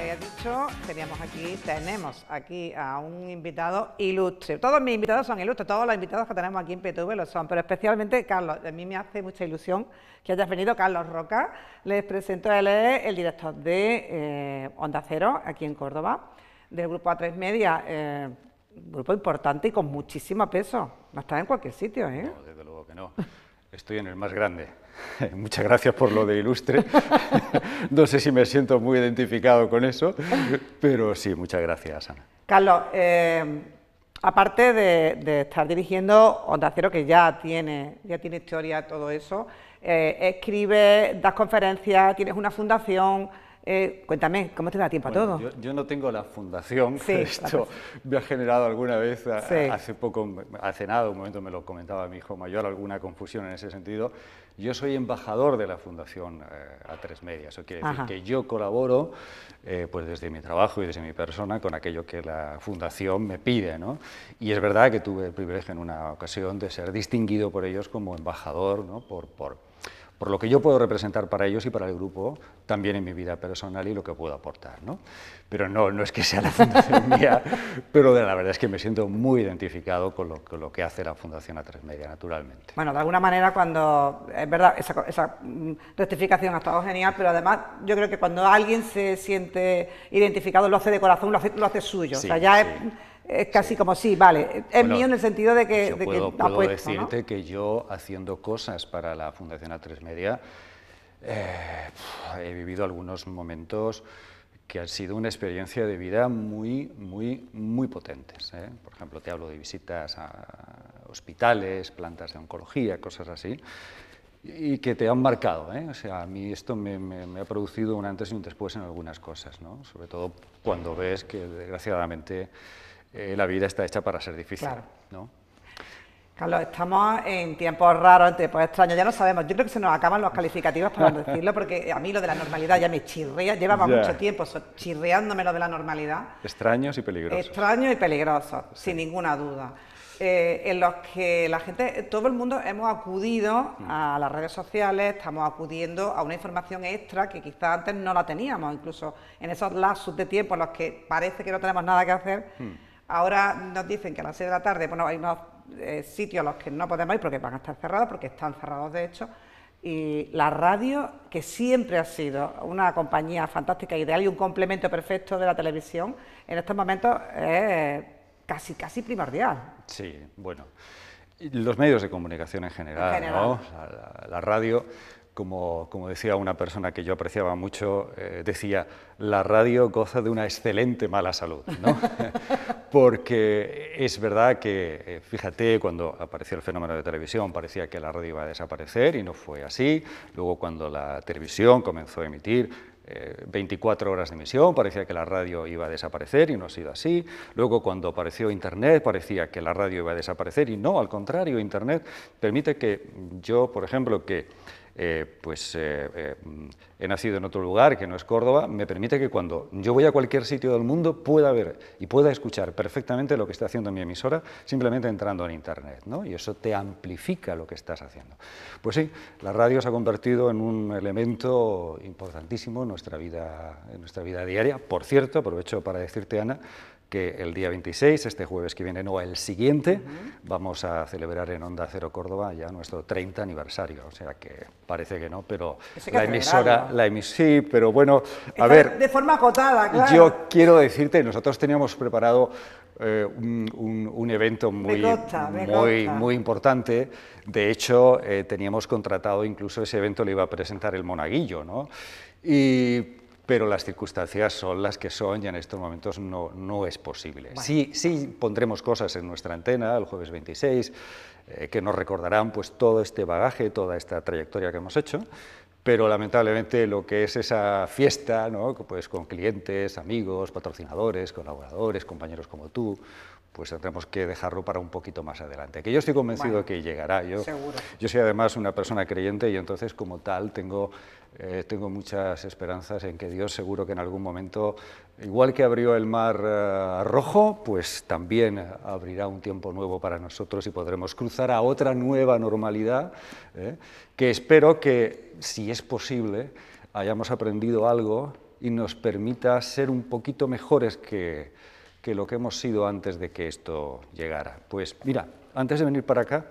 he dicho, teníamos aquí, tenemos aquí a un invitado ilustre. Todos mis invitados son ilustres, todos los invitados que tenemos aquí en PTV lo son, pero especialmente Carlos. A mí me hace mucha ilusión que hayas venido. Carlos Roca, les presento, él es el director de eh, Onda Cero, aquí en Córdoba, del grupo A3 Media, un eh, grupo importante y con muchísimo peso. No está en cualquier sitio, ¿eh? No, desde luego que no. Estoy en el más grande. Muchas gracias por lo de ilustre. no sé si me siento muy identificado con eso, pero sí, muchas gracias, Ana. Carlos, eh, aparte de, estar dirigiendo Onda Cero, que ya tiene, ya tiene historia todo eso, Escribe, eh, escribes, das conferencias, tienes una fundación. Eh, cuéntame, ¿cómo te da tiempo a todo? Yo, no tengo la fundación, esto me ha generado alguna vez, hace poco, hace nada, un momento me lo comentaba mi hijo mayor, alguna confusión en ese sentido. Yo soy embajador de la Fundación eh, A3 Media, quiere decir que yo colaboro eh, pues desde mi trabajo y desde mi persona con aquello que la Fundación me pide. Y es verdad que tuve el privilegio en una ocasión de ser distinguido por ellos como embajador ¿no? por, por por lo que yo puedo representar para ellos y para el grupo, también en mi vida personal y lo que puedo aportar. ¿no? Pero no, no es que sea la fundación mía, pero la verdad es que me siento muy identificado con lo, que hace la Fundación A3 Media, naturalmente. Bueno, de alguna manera cuando, es verdad, esa, mm, rectificación ha estado genial, pero además yo creo que cuando alguien se siente identificado, lo hace de corazón, lo hace, lo hace suyo. o sea, ya es es casi como sí, vale. Es mío en el sentido de que. Yo puedo, decirte que yo haciendo cosas para la Fundación A3 Media eh, he vivido algunos momentos que han sido una experiencia de vida muy, muy, muy potentes. ¿eh? Por ejemplo, te hablo de visitas a hospitales, plantas de oncología, cosas así, y que te han marcado. ¿eh? O sea, a mí esto me, me, ha producido un antes y un después en algunas cosas, ¿no? sobre todo cuando ves que desgraciadamente eh, la vida está hecha para ser difícil. Claro. ¿no? Carlos, estamos en tiempos raros, en tiempos extraños, ya no sabemos. Yo creo que se nos acaban los calificativos para decirlo, porque a mí lo de la normalidad ya me chirría, llevaba mucho tiempo chirriándome lo de la normalidad. Extraños y peligrosos. Extraños y peligrosos, sin ninguna duda. Eh, en los que la gente, todo el mundo hemos acudido mm. a las redes sociales, estamos acudiendo a una información extra que quizás antes no la teníamos, incluso en esos lapsos de tiempo en los que parece que no tenemos nada que hacer. Mm. Ahora nos dicen que a las 6 de la tarde, bueno, hay unos eh, sitios a los que no podemos ir porque van a estar cerrados, porque están cerrados de hecho, y la radio, que siempre ha sido una compañía fantástica, ideal y un complemento perfecto de la televisión, en estos momentos es casi, casi primordial. Sí, bueno. Los medios de comunicación en general, la radio como, decía una persona que yo apreciaba mucho, eh, decía, la radio goza de una excelente mala salud, ¿no? Porque es verdad que, eh, fíjate, cuando apareció el fenómeno de televisión parecía que la radio iba a desaparecer y no fue así. Luego cuando la televisión comenzó a emitir, 24 eh, horas de emisión, parecía que la radio iba a desaparecer y no ha sido así. Luego cuando apareció Internet parecía que la radio iba a desaparecer y no, al contrario, Internet permite que yo, por ejemplo, que eh, pues eh, eh, he nacido en otro lugar que no es Córdoba, me permite que cuando yo voy a cualquier sitio del mundo pueda ver y pueda escuchar perfectamente lo que está haciendo mi emisora simplemente entrando en Internet, ¿no? Y eso te amplifica lo que estás haciendo. Pues sí, la radio se ha convertido en un elemento importantísimo nuestra vida, en nuestra vida diaria. Por cierto, aprovecho para decirte, Ana, que el día 26, este jueves que viene, no el siguiente, vamos a celebrar en Onda Cero Córdoba ya nuestro 30 aniversario. O sea que parece que no, pero la emisora, la emis sí, pero bueno, a ver. De forma acotada, claro. Yo quiero decirte, nosotros teníamos preparado eh, un, evento muy, muy, muy importante. De hecho, eh, teníamos contratado incluso ese evento, le iba a presentar el Monaguillo, ¿no? Y pero las circunstancias son las que son y en estos momentos no, es posible. Sí, sí pondremos cosas en nuestra antena el jueves 26 eh, que nos recordarán pues, todo este bagaje, toda esta trayectoria que hemos hecho, pero lamentablemente lo que es esa fiesta, ¿no? pues, con clientes, amigos, patrocinadores, colaboradores, compañeros como tú, pues tendremos que dejarlo para un poquito más adelante. Que yo estoy convencido que llegará. Yo, yo soy además una persona creyente y entonces como tal tengo, eh, tengo muchas esperanzas en que Dios seguro que en algún momento, igual que abrió el mar eh, rojo, pues también abrirá un tiempo nuevo para nosotros y podremos cruzar a otra nueva normalidad eh, que espero que, si es posible, hayamos aprendido algo y nos permita ser un poquito mejores que que lo que hemos sido antes de que esto llegara. Pues mira, antes de venir para acá,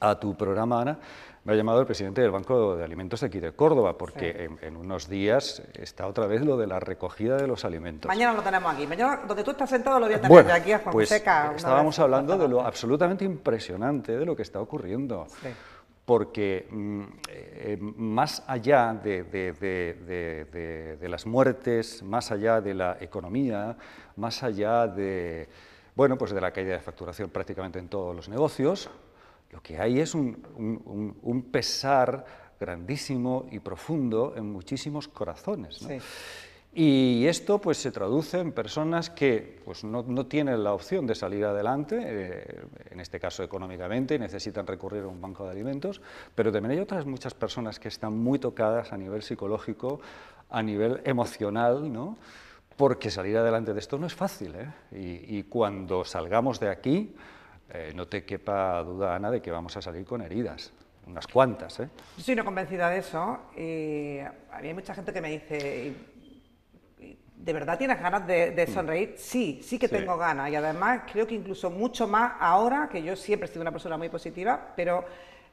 a tu programa, Ana, me ha llamado el presidente del Banco de Alimentos de aquí de Córdoba, porque en, unos días está otra vez lo de la recogida de los alimentos. Mañana lo tenemos aquí. Mañana, donde tú estás sentado, lo voy a tener de aquí a Juan pues Seca, Estábamos hablando de lo absolutamente impresionante de lo que está ocurriendo. Sí porque mm, eh, más allá de, las muertes, más allá de la economía, más allá de, bueno, pues de la caída de facturación prácticamente en todos los negocios, lo que hay es un, pesar grandísimo y profundo en muchísimos corazones. Y esto pues, se traduce en personas que pues, no, tienen la opción de salir adelante, eh, en este caso económicamente, necesitan recurrir a un banco de alimentos, pero también hay otras muchas personas que están muy tocadas a nivel psicológico, a nivel emocional, ¿no? porque salir adelante de esto no es fácil. ¿eh? Y, cuando salgamos de aquí, eh, no te quepa duda, Ana, de que vamos a salir con heridas unas cuantas. ¿eh? Yo soy convencida de eso. Y hay mucha gente que me dice, ¿De verdad tienes ganas de, mm. sonreír? Sí, sí que tengo ganas. Y además creo que incluso mucho más ahora, que yo siempre he sido una persona muy positiva, pero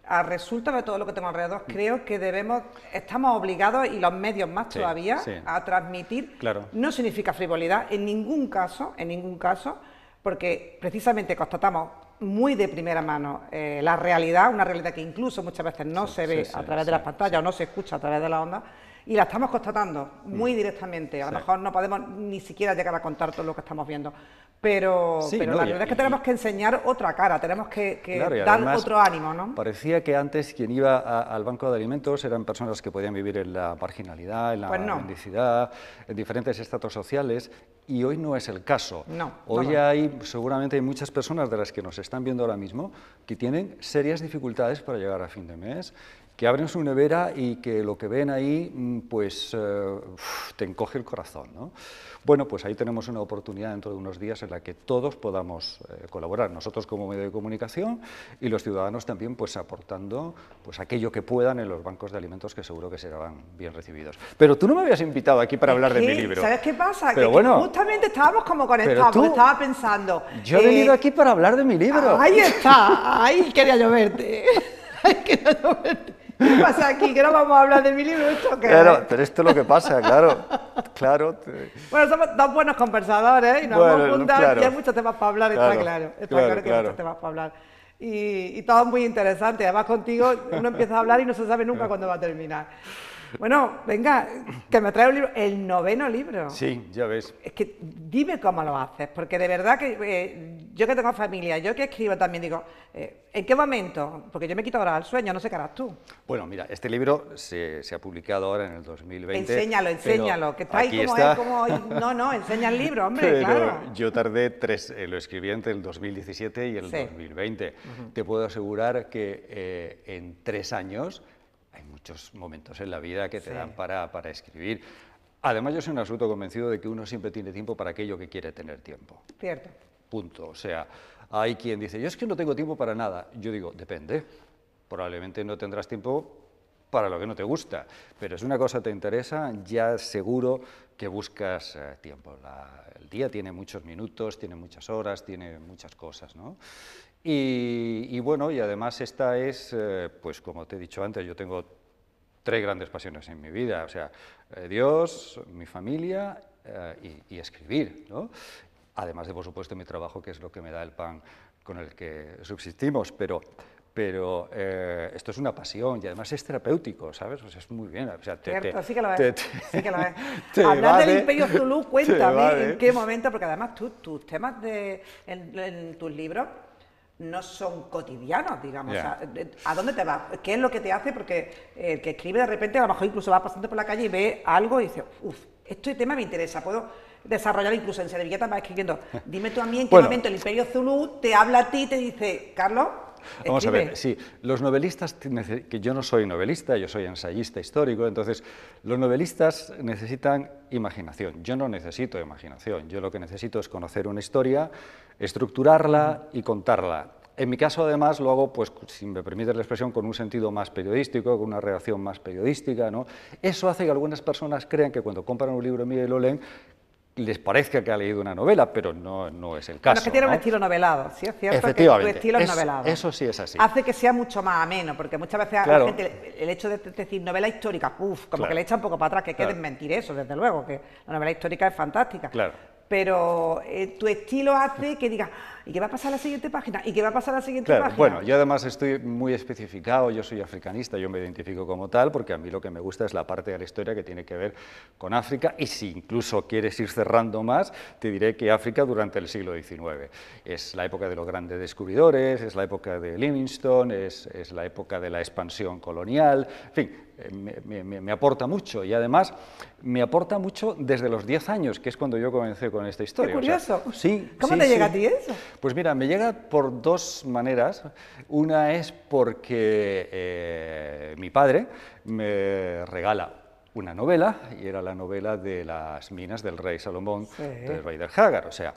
a resulta de todo lo que tengo alrededor, mm. creo que debemos, estamos obligados, y los medios más todavía, a transmitir. Claro. No significa frivolidad en ningún caso, en ningún caso, porque precisamente constatamos muy de primera mano eh, la realidad, una realidad que incluso muchas veces no se ve a través de las pantallas o no se escucha a través de la onda y la estamos constatando muy mm. directamente. A lo mejor no podemos ni siquiera llegar a contar todo lo que estamos viendo, pero, la verdad es que tenemos que enseñar otra cara, tenemos que, dar otro ánimo. ¿no? Parecía que antes quien iba al banco de alimentos eran personas que podían vivir en la marginalidad, en la pues mendicidad, en diferentes estatus sociales, y hoy no es el caso. hoy hay, seguramente hay muchas personas de las que nos están viendo ahora mismo que tienen serias dificultades para llegar a fin de mes que abren su nevera y que lo que ven ahí, mm, pues eh, te encoge el corazón. ¿no? Bueno, pues ahí tenemos una oportunidad dentro de unos días en la que todos podamos eh, colaborar, nosotros como medio de comunicación y los ciudadanos también, pues aportando pues, aquello que puedan en los bancos de alimentos que seguro que serán bien recibidos. Pero tú no me habías invitado aquí para hablar de mi libro. ¿Sabes qué pasa? Pero bueno, justamente estábamos como conectados, tú, estaba pensando. Yo he venido eh, aquí para hablar de mi libro. Ahí está, ahí quería lloverte! quería ¿Qué pasa aquí? Que no vamos a hablar de mi libro. ¿Esto claro, pero esto es lo que pasa, claro. claro. Bueno, somos dos buenos conversadores y nos vamos claro. y hay muchos temas para hablar, está claro. Está claro, que hay muchos temas para hablar. Y, y todo muy interesante. Además, contigo uno empieza a hablar y no se sabe nunca cuándo va a terminar. Bueno, venga, que me trae un libro, el noveno libro. Sí, ya ves. Es que dime cómo lo haces, porque de verdad que eh, yo que tengo familia, yo que escribo también digo, eh, ¿en qué momento? Porque yo me quito ahora el sueño, no sé qué harás tú. Bueno, mira, este libro se, ha publicado ahora en el 2020. Enséñalo, enséñalo, que está ahí como, eh, No, no, enseña el libro, hombre, claro. Yo tardé tres, lo escribí entre el 2017 y el 2020. Te puedo asegurar que en tres años hay muchos momentos en la vida que te dan para, para escribir. Además, yo soy un absoluto convencido de que uno siempre tiene tiempo para aquello que quiere tener tiempo. Cierto. Punto. O sea, hay quien dice, yo es que no tengo tiempo para nada. Yo digo, depende. Probablemente no tendrás tiempo para lo que no te gusta. Pero si una cosa te interesa, ya seguro que buscas eh, tiempo. el día tiene muchos minutos, tiene muchas horas, tiene muchas cosas, ¿no? Y, bueno, y además esta es, eh, pues como te he dicho antes, yo tengo tres grandes pasiones en mi vida, o sea, eh, Dios, mi familia eh, y, escribir, ¿no? Además de, por supuesto, mi trabajo, que es lo que me da el pan con el que subsistimos, pero, pero esto es una pasión y además es terapéutico, ¿sabes? O sea, es muy bien. O sea, Cierto, sí que lo es. Hablar del Imperio Zulu, cuéntame en qué momento, porque además tus temas de, en, en tus libros no son cotidianos, digamos. ¿A dónde te vas? ¿Qué es lo que te hace? Porque el que escribe de repente, a lo mejor incluso va pasando por la calle y ve algo y dice, uff, este tema me interesa, puedo desarrollar incluso en billetas, va escribiendo. Dime tú a mí en qué momento el Imperio Zulu te habla a ti y te dice, Carlos, Vamos a ver, sí, los novelistas, que yo no soy novelista, yo soy ensayista histórico, entonces los novelistas necesitan imaginación. Yo no necesito imaginación, yo lo que necesito es conocer una historia, estructurarla y contarla. En mi caso, además, lo hago, pues, si me permite la expresión, con un sentido más periodístico, con una reacción más periodística. ¿no? Eso hace que algunas personas crean que cuando compran un libro mío y lo les parezca que ha leído una novela, pero no, no es el caso. Pero que tiene un estilo novelado, sí, es cierto. Que tu estilo es, novelado. Eso sí es así. Hace que sea mucho más ameno, porque muchas veces la gente, el hecho de decir novela histórica, uff, como que le echa un poco para atrás, que queden mentir eso, desde luego, que la novela histórica es fantástica. Claro. Pero eh, tu estilo hace que digas ¿Y qué va a pasar la siguiente página? ¿Y qué va a pasar la siguiente página? Bueno, yo además estoy muy especificado, yo soy africanista, yo me identifico como tal, porque a mí lo que me gusta es la parte de la historia que tiene que ver con África, y si incluso quieres ir cerrando más, te diré que África durante el siglo XIX es la época de los grandes descubridores, es la época de Livingstone, es, la época de la expansión colonial, en fin, eh, me, aporta mucho y además me aporta mucho desde los 10 años, que es cuando yo comencé con esta historia. Qué curioso. sí, ¿Cómo te llega a ti eso? Pues mira, me llega por dos maneras. Una es porque eh, mi padre me regala una novela, y era la novela de las minas del rey Salomón de del rey O sea,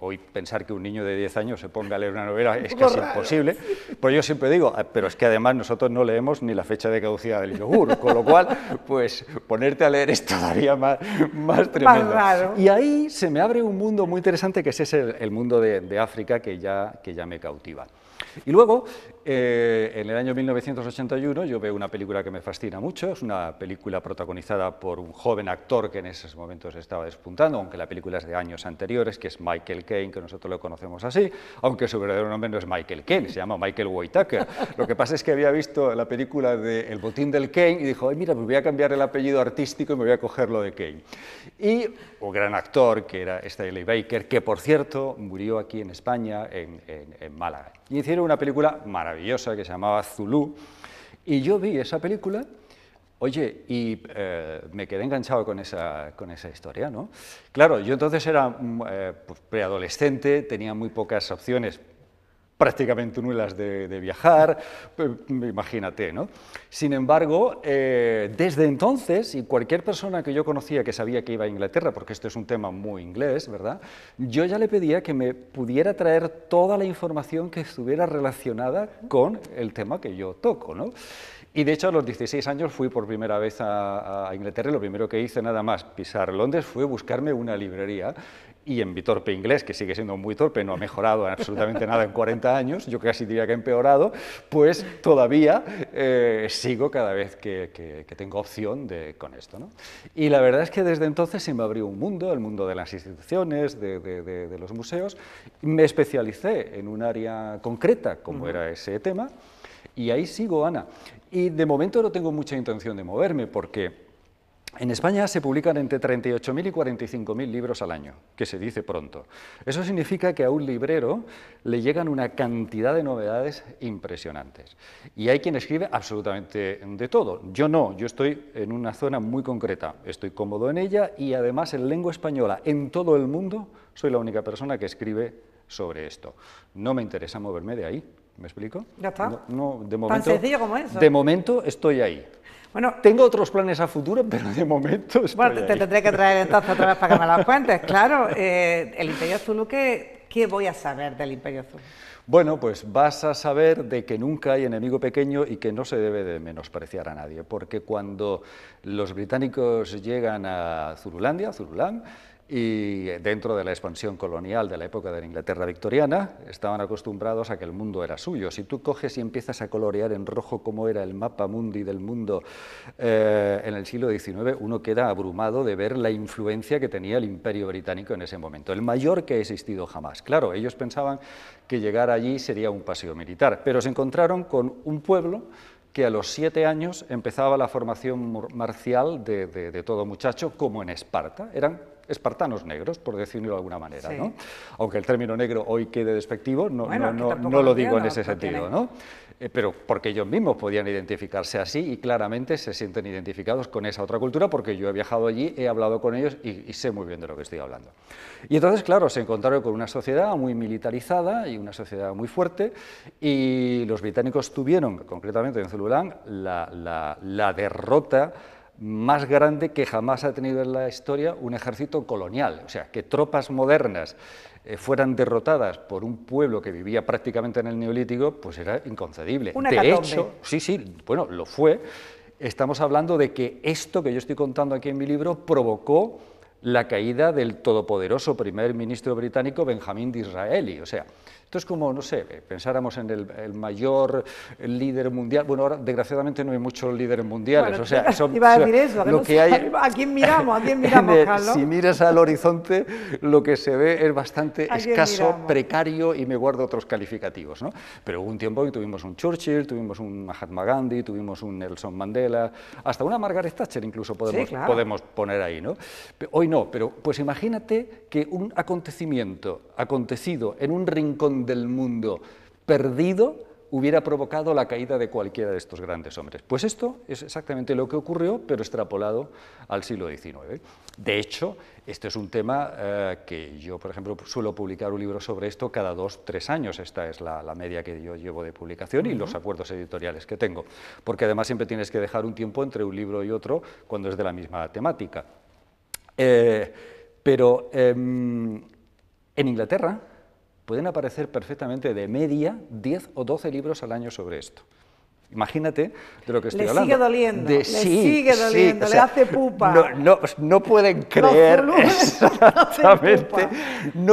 Hoy pensar que un niño de 10 años se ponga a leer una novela es casi imposible, pero yo siempre digo, ah, pero es que además nosotros no leemos ni la fecha de caducidad del yogur, con lo cual, pues ponerte a leer es todavía más, tremendo. Y ahí se me abre un mundo muy interesante que es ese, el, mundo de, África que ya, que ya me cautiva. Y luego, eh, en el año 1981 yo veo una película que me fascina mucho, es una película protagonizada por un joven actor que en esos momentos estaba despuntando, aunque la película es de años anteriores, que es Michael Caine, que nosotros lo conocemos así, aunque su verdadero nombre no es Michael Caine, se llama Michael Whitaker. Lo que pasa es que había visto la película de El botín del Caine y dijo, mira, me pues voy a cambiar el apellido artístico y me voy a coger lo de Caine. Y un gran actor que era Stanley Baker, que por cierto murió aquí en España, en, en Málaga. Y hicieron una película maravillosa que se llamaba Zulu. Y yo vi esa película, oye, y eh, me quedé enganchado con esa, con esa historia, ¿no? Claro, yo entonces era mm, eh, pues, preadolescente, tenía muy pocas opciones prácticamente nulas de, de viajar, pues, imagínate, ¿no? Sin embargo, eh, desde entonces, y cualquier persona que yo conocía que sabía que iba a Inglaterra, porque esto es un tema muy inglés, ¿verdad? Yo ya le pedía que me pudiera traer toda la información que estuviera relacionada con el tema que yo toco, Y de hecho a los 16 años fui por primera vez a, a, Inglaterra y lo primero que hice nada más pisar Londres fue buscarme una librería y en torpe inglés, que sigue siendo muy torpe, no ha mejorado absolutamente nada en 40 años, yo casi diría que ha empeorado, pues todavía eh, sigo cada vez que, que, tengo opción de, con esto. ¿no? Y la verdad es que desde entonces se me abrió un mundo, el mundo de las instituciones, de, de, los museos, me especialicé en un área concreta, como era ese tema, y ahí sigo, Ana. Y de momento no tengo mucha intención de moverme, porque en España se publican entre 38.000 y 45.000 libros al año, que se dice pronto. Eso significa que a un librero le llegan una cantidad de novedades impresionantes. Y hay quien escribe absolutamente de todo. Yo no, yo estoy en una zona muy concreta, estoy cómodo en ella y además en lengua española, en todo el mundo, soy la única persona que escribe sobre esto. No me interesa moverme de ahí, ¿Me explico? Ya está. No, de momento, Tan sencillo como eso. De momento estoy ahí. Bueno, Tengo otros planes a futuro, pero de momento estoy Bueno, te, tendré que traer entonces otra vez para que me las cuentes. Claro, eh, el Imperio Zulu, ¿qué, voy a saber del Imperio Zulu? Bueno, pues vas a saber de que nunca hay enemigo pequeño y que no se debe de menospreciar a nadie, porque cuando los británicos llegan a Zululandia, Zululand, y dentro de la expansión colonial de la época de la Inglaterra victoriana, estaban acostumbrados a que el mundo era suyo. Si tú coges y empiezas a colorear en rojo cómo era el mapa mundi del mundo eh, en el siglo XIX, uno queda abrumado de ver la influencia que tenía el imperio británico en ese momento, el mayor que ha existido jamás. Claro, ellos pensaban que llegar allí sería un paseo militar, pero se encontraron con un pueblo que a los siete años empezaba la formación marcial de, de todo muchacho, como en Esparta. Eran espartanos negros, por decirlo de alguna manera. ¿no? Aunque el término negro hoy quede despectivo, no, lo digo en ese sentido. ¿no? Eh, pero porque ellos mismos podían identificarse así y claramente se sienten identificados con esa otra cultura, porque yo he viajado allí, he hablado con ellos y, sé muy bien de lo que estoy hablando. Y entonces, claro, se encontraron con una sociedad muy militarizada y una sociedad muy fuerte, y los británicos tuvieron, concretamente en Zululán, la derrota más grande que jamás ha tenido en la historia un ejército colonial. O sea, que tropas modernas eh, fueran derrotadas por un pueblo que vivía prácticamente en el neolítico, pues era inconcebible. de hecho, sí, sí, bueno, lo fue. Estamos hablando de que esto que yo estoy contando aquí en mi libro provocó la caída del todopoderoso primer ministro británico Benjamín Disraeli. O sea, esto es como, no sé, pensáramos en el, mayor líder mundial. Bueno, ahora desgraciadamente no hay muchos líderes mundiales. o sea, son, lo que hay, ¿A quién miramos? ¿A quién miramos, Carlos? Si miras al horizonte, lo que se ve es bastante escaso, precario y me guardo otros calificativos. ¿no? Pero hubo un tiempo que tuvimos un Churchill, tuvimos un Mahatma Gandhi, tuvimos un Nelson Mandela, hasta una Margaret Thatcher incluso podemos, podemos poner ahí. ¿no? Hoy no, pero pues imagínate que un acontecimiento acontecido en un rincón del mundo perdido hubiera provocado la caída de cualquiera de estos grandes hombres. Pues esto es exactamente lo que ocurrió, pero extrapolado al siglo XIX. De hecho, este es un tema eh, que yo, por ejemplo, suelo publicar un libro sobre esto cada dos, tres años. Esta es la, media que yo llevo de publicación y los acuerdos editoriales que tengo. Porque además siempre tienes que dejar un tiempo entre un libro y otro cuando es de la misma temática. Eh, pero em, en Inglaterra, pueden aparecer perfectamente de media 10 o 12 libros al año sobre esto. Imagínate de lo que estoy le Sigue doliendo, le sigue doliendo, le hace pupa. No, pueden creer no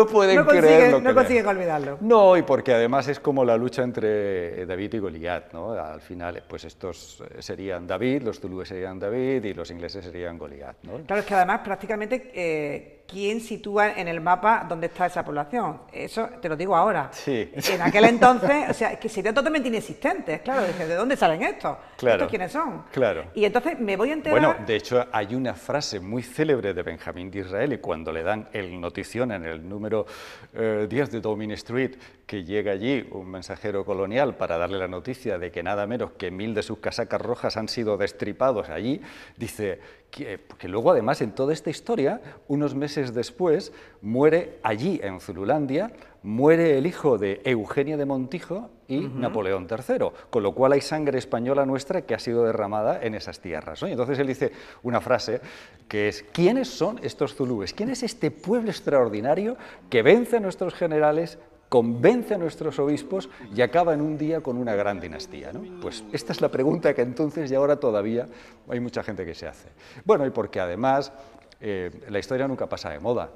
pueden no creer No consiguen olvidarlo. No, y porque además es como la lucha entre David y Goliat, ¿no? Al final, pues estos serían David, los zulúes serían David y los ingleses serían Goliat, ¿no? Claro, es que además prácticamente... Eh, quién sitúa en el mapa dónde está esa población. Eso te lo digo ahora. Sí. En aquel entonces, o sea, que serían totalmente inexistentes, claro. ¿de dónde salen estos? Claro. quiénes son? Claro. Y entonces me voy a enterar... Bueno, de hecho, hay una frase muy célebre de Benjamín de Israel... ...y cuando le dan el notición en el número 10 eh, de Domin Street, que llega allí un mensajero colonial para darle la noticia de que nada menos que mil de sus casacas rojas han sido destripados allí, dice que, luego además en toda esta historia, unos meses después, muere allí en Zululandia, muere el hijo de Eugenia de Montijo y Napoleón III, con lo cual hay sangre española nuestra que ha sido derramada en esas tierras. entonces él dice una frase que es, ¿quiénes son estos zulúes? ¿Quién es este pueblo extraordinario que vence a nuestros generales convence a nuestros obispos y acaba en un día con una gran dinastía. ¿no? Pues esta es la pregunta que entonces y ahora todavía hay mucha gente que se hace. Bueno, y porque además eh, la historia nunca pasa de moda.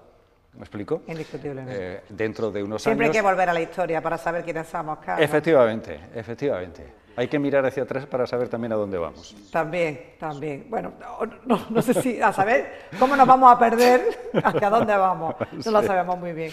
¿Me explico? Indiscutiblemente. Eh, dentro de unos años. Siempre hay que volver a la historia para saber quiénes somos, claro. Efectivamente, efectivamente hay que mirar hacia atrás para saber también a dónde vamos. También, también. Bueno, no, sé si a saber cómo nos vamos a perder, hacia dónde vamos, no lo sabemos muy bien.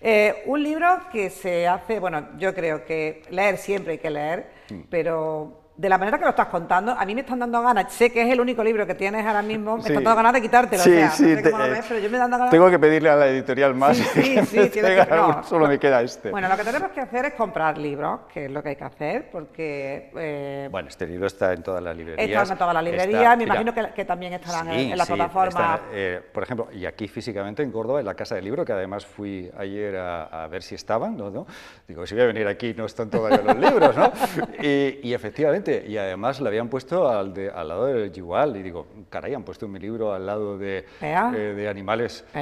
Eh, un libro que se hace, bueno, yo creo que leer siempre hay que leer, mm. pero de la manera que lo estás contando, a mí me están dando ganas. Sé que es el único libro que tienes ahora mismo, me están dando ganas de quitártelo. lo pero yo me ganas. Tengo que pedirle a la editorial más. Sí, ¿eh? sí, sí, Solo me queda este. Bueno, lo que tenemos que hacer es comprar libros, que es lo que hay que hacer, porque. Eh, bueno, este libro está en todas las librerías. Está en todas las librerías, me imagino que, también estarán en, la plataforma eh, por ejemplo, y aquí físicamente en Córdoba, en la Casa del Libro, que además fui ayer a, ver si estaban, ¿no? ¿no? Digo, si voy a venir aquí no están todavía los libros, ¿no? y efectivamente y además la habían puesto al, al lado del Yuval, y digo, caray, han puesto mi libro al lado de, eh, de animales eh,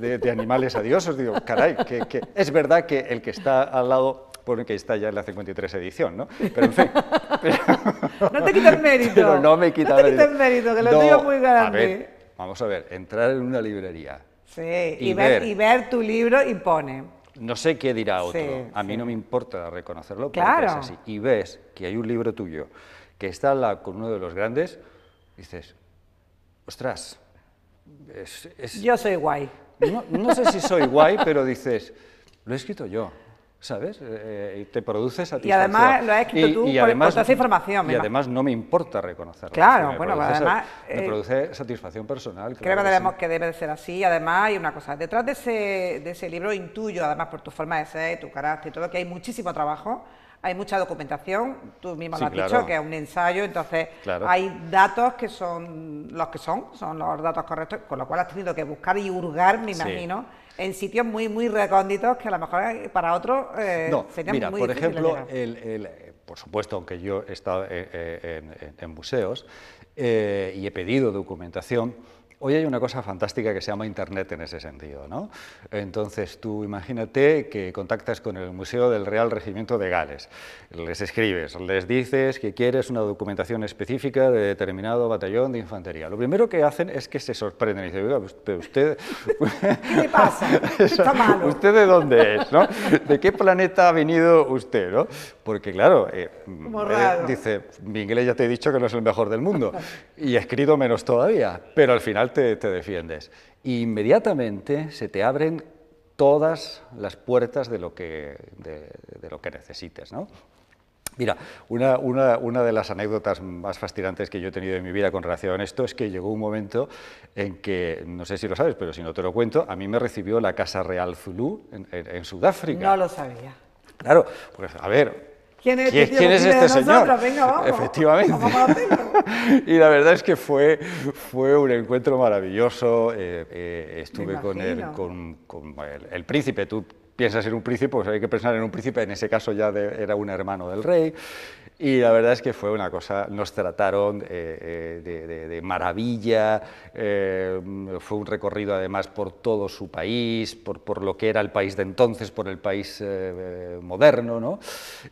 de, adiosos, digo, caray, que, es verdad que el que está al lado pone que está ya en la 53 edición, ¿no? Pero en fin. no te quitas mérito. Pero no me quita no mérito. que lo tengo muy grande. vamos a ver, entrar en una librería. Sí, y, ver, y ver tu libro y pone no sé qué dirá otro, a mí no me importa reconocerlo, porque es así. Y ves que hay un libro tuyo que está con uno de los grandes, dices, ostras, es, Yo soy guay. No, no sé si soy guay, pero dices, lo he escrito yo. ¿sabes? Eh, eh te produce satisfacción. Y además lo has escrito tú por, esa información. Y además no me importa reconocerlo. Claro, bueno, además... Me eh, produce satisfacción personal. Creo que, debemos, que debe de ser así. Además, hay una cosa, detrás de ese, libro intuyo, además por tu forma de ser, tu carácter y todo, que hay muchísimo trabajo, hay mucha documentación, tú mismo lo has dicho, que es un ensayo, entonces hay datos que son los que son, son los datos correctos, con lo cual has tenido que buscar y hurgar, me imagino en sitios muy, muy recónditos que a lo mejor eh, para otros eh, no, mira, Por ejemplo, por supuesto, aunque yo he estado eh, en, en, museos y he pedido documentación, Hoy hay una cosa fantástica que se llama Internet en ese sentido. ¿no? Entonces tú imagínate que contactas con el Museo del Real Regimiento de Gales, les escribes, les dices que quieres una documentación específica de determinado batallón de infantería. Lo primero que hacen es que se sorprenden y dicen, pero usted... ¿Qué le pasa? Está malo. ¿Usted de dónde es? ¿no? ¿De qué planeta ha venido usted? Porque claro, eh, eh, dice, mi inglés ya te he dicho que no es el mejor del mundo y he escrito menos todavía, pero al final te, te defiendes. inmediatamente se te abren todas las puertas de lo que, de, lo que necesites. ¿no? Mira, una, una, una, de las anécdotas más fascinantes que yo he tenido en mi vida con relación a esto es que llegó un momento en que, no sé si lo sabes, pero si no te lo cuento, a mí me recibió la Casa Real Zulu en, en Sudáfrica. No lo sabía. Claro, pues a ver, este ¿Quién es, este, señor? Efectivamente. y la verdad es que fue, fue un encuentro maravilloso. Eh, eh, estuve con, el, príncipe. Tú piensas en un príncipe, pues hay que pensar en un príncipe. En ese caso ya era un hermano del rey. Y la verdad es que fue una cosa, nos trataron eh, eh, de, maravilla, eh, fue un recorrido además por todo su país, por, por, lo que era el país de entonces, por el país moderno, ¿no?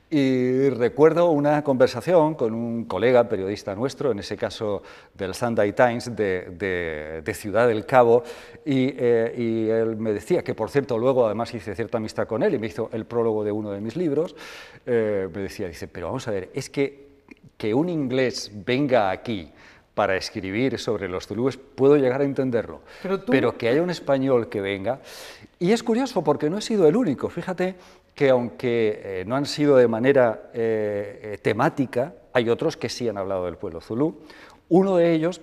Y recuerdo una conversación con un colega periodista nuestro, en ese caso del Sunday Times de, de Ciudad del Cabo, y, él me decía, que por cierto luego además hice cierta amistad con él y me hizo el prólogo de uno de mis libros, me decía, dice, pero vamos a ver, es que, que un inglés venga aquí para escribir sobre los zulúes, puedo llegar a entenderlo. Pero, que haya un español que venga. Y es curioso porque no he sido el único. Fíjate que aunque eh, no han sido de manera eh, eh, temática, hay otros que sí han hablado del pueblo zulú. Uno de ellos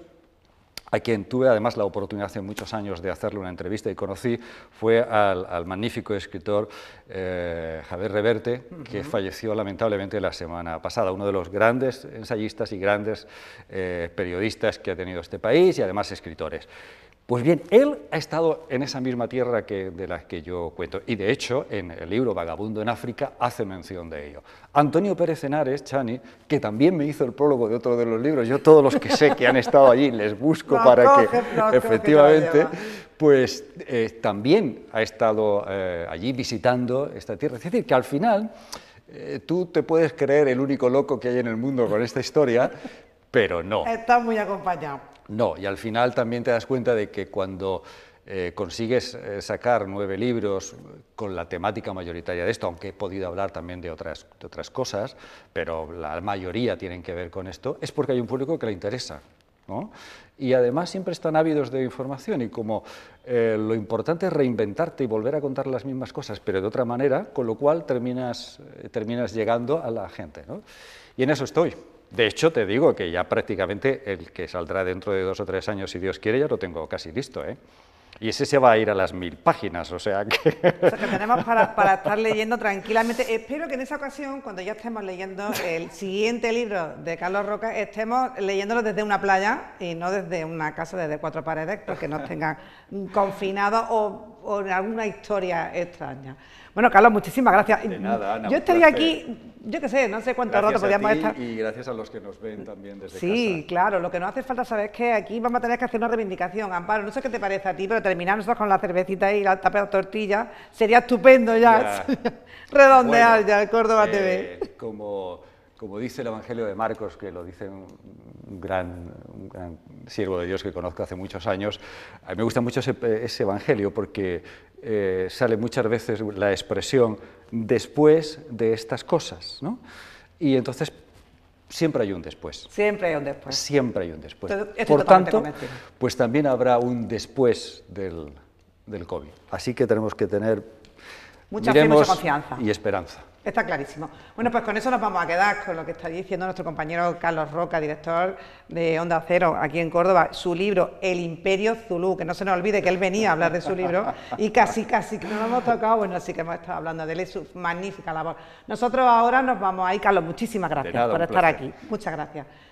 a quien tuve además la oportunidad hace muchos años de hacerle una entrevista y conocí, fue al, magnífico escritor eh, Javier Reverte, que falleció lamentablemente la semana pasada, uno de los grandes ensayistas y grandes eh, periodistas que ha tenido este país y además escritores. Pues bien, él ha estado en esa misma tierra que, de la que yo cuento, y de hecho, en el libro Vagabundo en África hace mención de ello. Antonio Pérez Henares, Chani, que también me hizo el prólogo de otro de los libros, yo todos los que sé que han estado allí les busco para que, efectivamente, pues eh, también ha estado eh, allí visitando esta tierra. Es decir, que al final eh, tú te puedes creer el único loco que hay en el mundo con esta historia, pero no. Está muy acompañado. No, y al final también te das cuenta de que cuando eh, consigues eh, sacar nueve libros con la temática mayoritaria de esto, aunque he podido hablar también de otras, de otras cosas, pero la mayoría tienen que ver con esto, es porque hay un público que le interesa. ¿no? Y además siempre están ávidos de información y como eh, lo importante es reinventarte y volver a contar las mismas cosas, pero de otra manera, con lo cual terminas, terminas llegando a la gente. ¿no? Y en eso estoy. De hecho, te digo que ya prácticamente el que saldrá dentro de dos o tres años, si Dios quiere, ya lo tengo casi listo. ¿eh? Y ese se va a ir a las mil páginas, o sea que... tenemos para, para estar leyendo tranquilamente. Espero que en esa ocasión, cuando ya estemos leyendo el siguiente libro de Carlos Roca, estemos leyéndolo desde una playa y no desde una casa, desde cuatro paredes, porque nos tengan confinados o o alguna historia extraña. Bueno, Carlos, muchísimas gracias. Yo estaría aquí, yo qué sé, no sé cuánto rato podríamos estar. Y gracias a los que nos ven también desde casa. Sí, claro, lo que no hace falta saber es que aquí vamos a tener que hacer una reivindicación. Amparo, no sé qué te parece a ti, pero terminar nosotros con la cervecita y la tapa de tortilla sería estupendo ya. Redondear ya el Córdoba TV. Eh, como, como dice el Evangelio de Marcos, que lo dicen un gran, siervo de Dios que conozco hace muchos años, a mí me gusta mucho ese, evangelio porque eh, sale muchas veces la expresión después de estas cosas, ¿no? Y entonces siempre hay un después. Siempre hay un después. Siempre hay un después. Por tanto, este. pues también habrá un después del, del COVID. Así que tenemos que tener mucha, fe, mucha confianza. y esperanza. Está clarísimo. Bueno, pues con eso nos vamos a quedar con lo que está diciendo nuestro compañero Carlos Roca, director de Onda Cero aquí en Córdoba, su libro El Imperio Zulu, que no se nos olvide que él venía a hablar de su libro y casi, casi que no lo hemos tocado, bueno, así que hemos estado hablando de él su magnífica labor. Nosotros ahora nos vamos ahí, Carlos, muchísimas gracias por estar aquí. Muchas gracias.